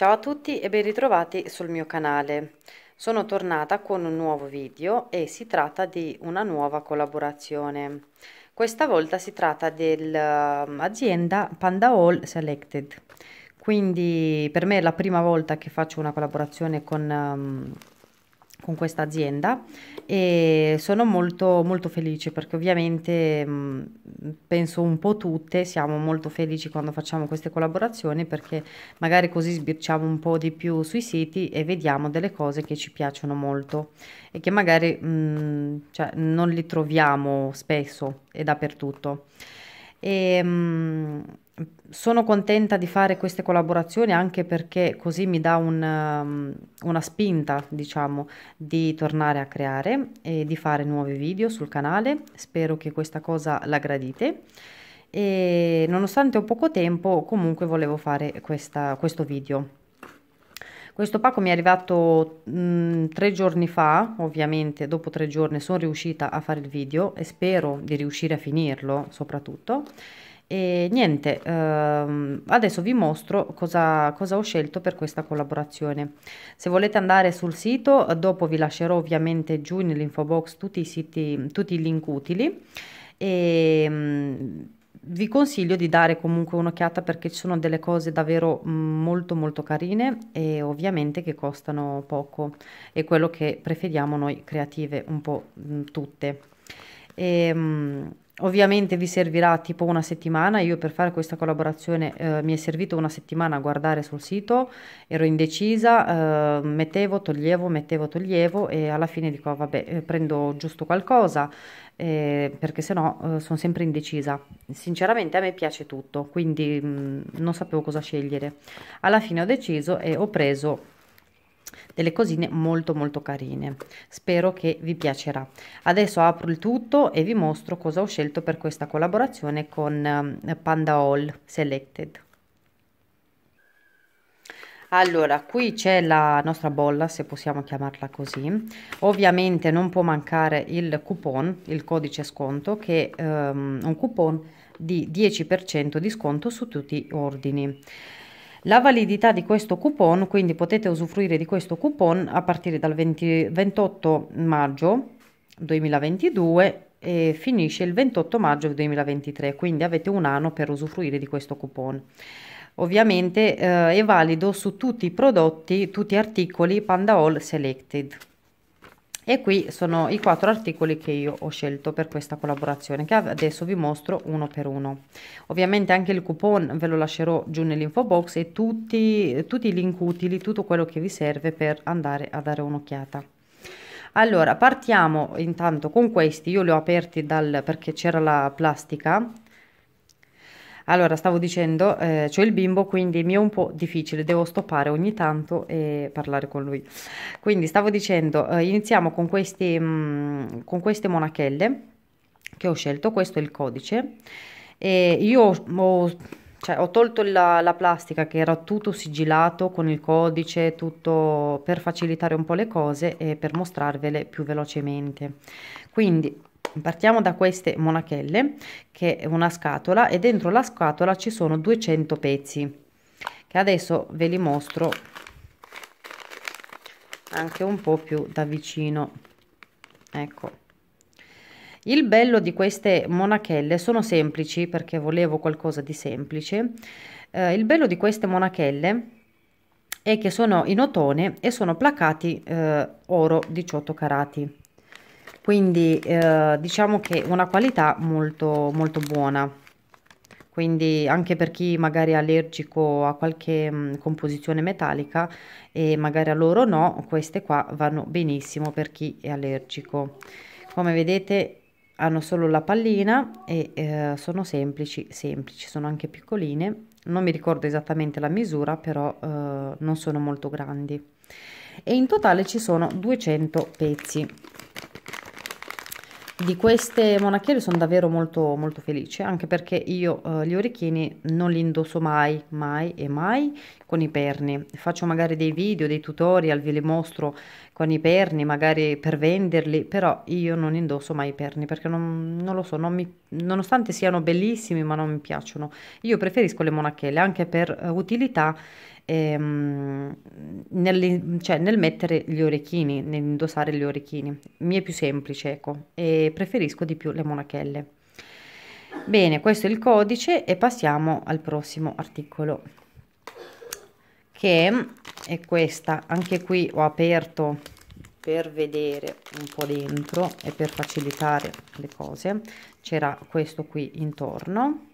Ciao a tutti e ben ritrovati sul mio canale. Sono tornata con un nuovo video e si tratta di una nuova collaborazione. Questa volta si tratta dell'azienda Panda All Selected. Quindi per me è la prima volta che faccio una collaborazione con, ehm, con questa azienda e sono molto, molto felice perché ovviamente penso un po' tutte siamo molto felici quando facciamo queste collaborazioni perché magari così sbirciamo un po' di più sui siti e vediamo delle cose che ci piacciono molto e che magari mh, cioè, non li troviamo spesso e dappertutto. E, mh, sono contenta di fare queste collaborazioni anche perché così mi dà un, um, una spinta, diciamo, di tornare a creare e di fare nuovi video sul canale. Spero che questa cosa la gradite. E nonostante ho poco tempo, comunque volevo fare questa, questo video. Questo pacco mi è arrivato mh, mm, tre giorni fa, ovviamente dopo tre giorni sono riuscita a fare il video e spero di riuscire a finirlo soprattutto. E niente, ehm, adesso vi mostro cosa, cosa ho scelto per questa collaborazione. Se volete andare sul sito, dopo vi lascerò ovviamente giù nell'info box tutti i, siti, tutti i link utili. E, ehm, vi consiglio di dare comunque un'occhiata perché ci sono delle cose davvero mm, molto molto carine e ovviamente che costano poco è quello che preferiamo noi creative un po' mm, tutte e, ehm, Ovviamente vi servirà tipo una settimana, io per fare questa collaborazione eh, mi è servito una settimana a guardare sul sito, ero indecisa, eh, mettevo, toglievo, mettevo, toglievo e alla fine dico vabbè eh, prendo giusto qualcosa eh, perché sennò eh, sono sempre indecisa. Sinceramente a me piace tutto, quindi mh, mm, non sapevo cosa scegliere. Alla fine ho deciso e ho preso delle cosine molto molto carine spero che vi piacerà adesso apro il tutto e vi mostro cosa ho scelto per questa collaborazione con ehm, panda all selected allora qui c'è la nostra bolla se possiamo chiamarla così ovviamente non può mancare il coupon il codice sconto che è um, ehm, un coupon di 10% di sconto su tutti gli ordini la validità di questo coupon, quindi potete usufruire di questo coupon a partire dal 20, 28 maggio 2022 e finisce il 28 maggio 2023, quindi avete un anno per usufruire di questo coupon. Ovviamente eh, è valido su tutti i prodotti, tutti gli articoli Panda All Selected e qui sono i quattro articoli che io ho scelto per questa collaborazione che adesso vi mostro uno per uno ovviamente anche il coupon ve lo lascerò giù nell'info box e tutti tutti i link utili tutto quello che vi serve per andare a dare un'occhiata allora partiamo intanto con questi io li ho aperti dal perché c'era la plastica allora, stavo dicendo, eh, c'ho il bimbo, quindi mi è un po' difficile, devo stoppare ogni tanto e parlare con lui. Quindi stavo dicendo, eh, iniziamo con, questi, mh, mm, con queste monachelle che ho scelto, questo è il codice. E io ho, cioè, ho tolto la, la, plastica che era tutto sigillato con il codice, tutto per facilitare un po' le cose e per mostrarvele più velocemente. Quindi Partiamo da queste monachelle, che è una scatola, e dentro la scatola ci sono 200 pezzi, che adesso ve li mostro anche un po' più da vicino. Ecco. Il bello di queste monachelle sono semplici perché volevo qualcosa di semplice. Eh, il bello di queste monachelle è che sono in otone e sono placati eh, oro 18 carati quindi eh, diciamo che una qualità molto molto buona quindi anche per chi magari è allergico a qualche mh, mm, composizione metallica e magari a loro no queste qua vanno benissimo per chi è allergico come vedete hanno solo la pallina e eh, sono semplici semplici sono anche piccoline non mi ricordo esattamente la misura però eh, non sono molto grandi e in totale ci sono 200 pezzi di queste monachine sono davvero molto molto felice anche perché io eh, gli orecchini non li indosso mai mai e mai con i perni faccio magari dei video dei tutorial ve li mostro con i perni magari per venderli però io non indosso mai i perni perché non, non lo so non mi, nonostante siano bellissimi ma non mi piacciono io preferisco le monachelle anche per eh, utilità ehm, nel, cioè, nel, mettere gli orecchini, nell'indossare gli orecchini. Mi è più semplice, ecco, e preferisco di più le monachelle. Bene, questo è il codice e passiamo al prossimo articolo che è questa. Anche qui ho aperto per vedere un po' dentro e per facilitare le cose. C'era questo qui intorno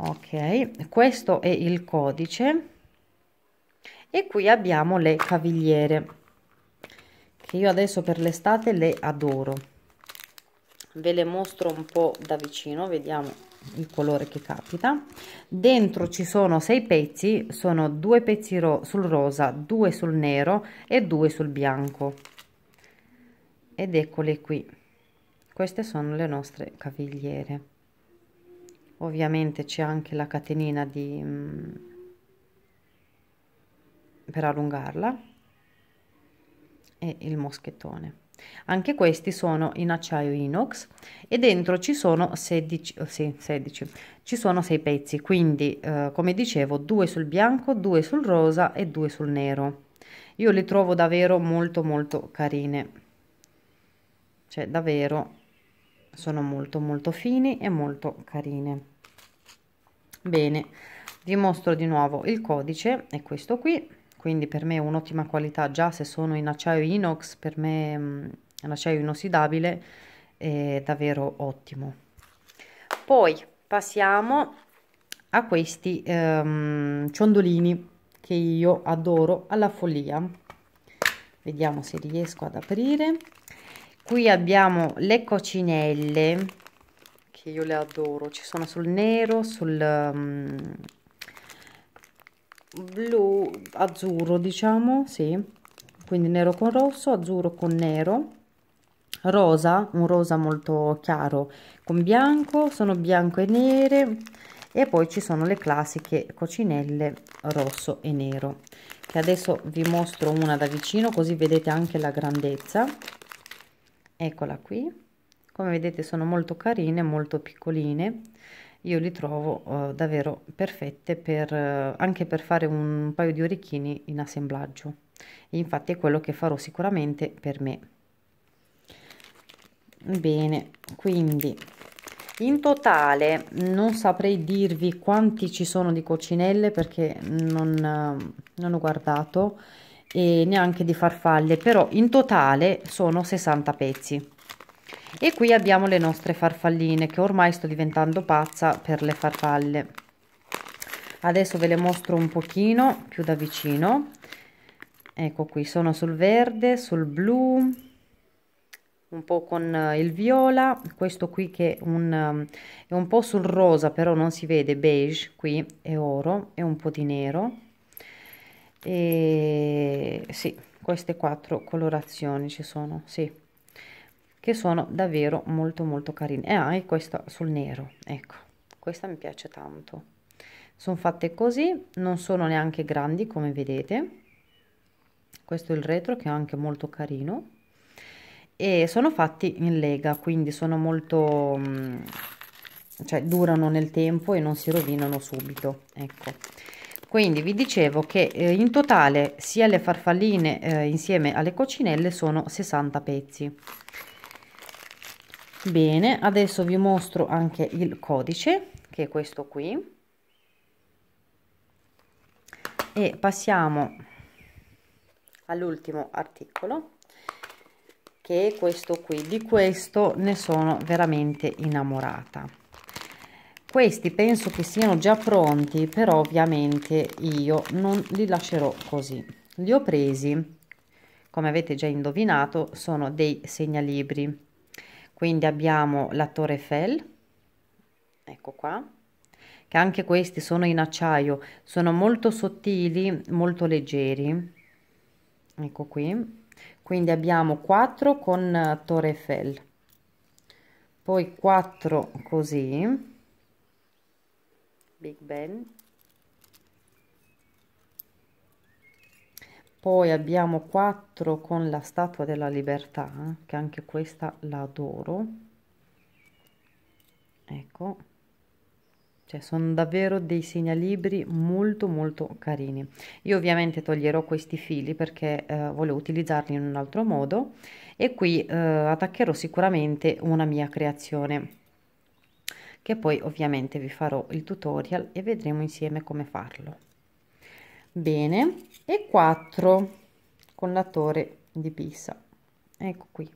ok questo è il codice e qui abbiamo le cavigliere che io adesso per l'estate le adoro ve le mostro un po da vicino vediamo il colore che capita dentro ci sono sei pezzi sono due pezzi ro sul rosa due sul nero e due sul bianco ed eccole qui queste sono le nostre cavigliere ovviamente c'è anche la catenina di mm, per allungarla e il moschettone anche questi sono in acciaio inox e dentro ci sono 16, oh sì, 16 ci sono 6 pezzi quindi eh, come dicevo 2 sul bianco 2 sul rosa e 2 sul nero io le trovo davvero molto molto carine cioè davvero sono molto molto fini e molto carine bene vi mostro di nuovo il codice è questo qui quindi per me è un'ottima qualità già se sono in acciaio inox per me mh, mm, un acciaio inossidabile è davvero ottimo poi passiamo a questi ehm, ciondolini che io adoro alla follia vediamo se riesco ad aprire qui abbiamo le coccinelle che io le adoro ci sono sul nero sul um, blu azzurro diciamo sì quindi nero con rosso azzurro con nero rosa un rosa molto chiaro con bianco sono bianco e nere e poi ci sono le classiche coccinelle rosso e nero che adesso vi mostro una da vicino così vedete anche la grandezza eccola qui come vedete sono molto carine molto piccoline io li trovo eh, davvero perfette per, eh, anche per fare un paio di orecchini in assemblaggio e infatti è quello che farò sicuramente per me bene quindi in totale non saprei dirvi quanti ci sono di coccinelle perché non, eh, non ho guardato e neanche di farfalle però in totale sono 60 pezzi e qui abbiamo le nostre farfalline che ormai sto diventando pazza per le farfalle adesso ve le mostro un pochino più da vicino ecco qui sono sul verde sul blu un po' con eh, il viola questo qui che è un, eh, è un po' sul rosa però non si vede beige qui è oro e un po' di nero e sì queste quattro colorazioni ci sono sì che sono davvero molto molto carine e anche ah, questa sul nero ecco questa mi piace tanto sono fatte così non sono neanche grandi come vedete questo è il retro che è anche molto carino e sono fatti in lega quindi sono molto mm, cioè durano nel tempo e non si rovinano subito ecco quindi vi dicevo che eh, in totale sia le farfalline eh, insieme alle coccinelle sono 60 pezzi bene adesso vi mostro anche il codice che è questo qui e passiamo all'ultimo articolo che è questo qui di questo ne sono veramente innamorata questi penso che siano già pronti però ovviamente io non li lascerò così li ho presi come avete già indovinato sono dei segnalibri quindi abbiamo la torre Eiffel ecco qua che anche questi sono in acciaio sono molto sottili molto leggeri ecco qui quindi abbiamo 4 con torre Eiffel poi 4 così Big Ben. Poi abbiamo 4 con la Statua della Libertà, eh, che anche questa l'adoro. Ecco, cioè sono davvero dei segnalibri molto molto carini. Io ovviamente toglierò questi fili perché eh, volevo utilizzarli in un altro modo e qui eh, attaccherò sicuramente una mia creazione che poi ovviamente vi farò il tutorial e vedremo insieme come farlo bene e 4 con la torre di pisa ecco qui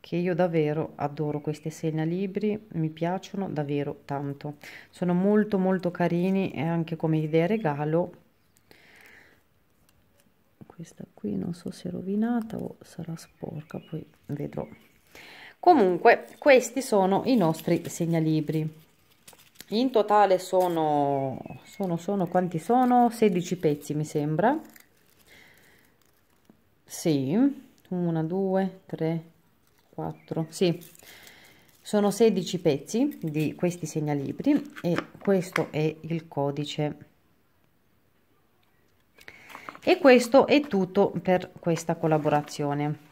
che io davvero adoro queste segnalibri mi piacciono davvero tanto sono molto molto carini e anche come idea regalo questa qui non so se è rovinata o sarà sporca poi vedrò comunque questi sono i nostri segnalibri in totale sono sono sono quanti sono 16 pezzi mi sembra sì 1 2 3 4 sì sono 16 pezzi di questi segnalibri e questo è il codice e questo è tutto per questa collaborazione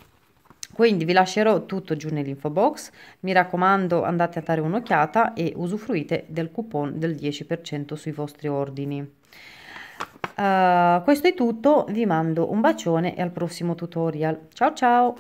quindi vi lascerò tutto giù nell'info box, mi raccomando andate a dare un'occhiata e usufruite del coupon del 10% sui vostri ordini. Uh, questo è tutto, vi mando un bacione e al prossimo tutorial. Ciao ciao!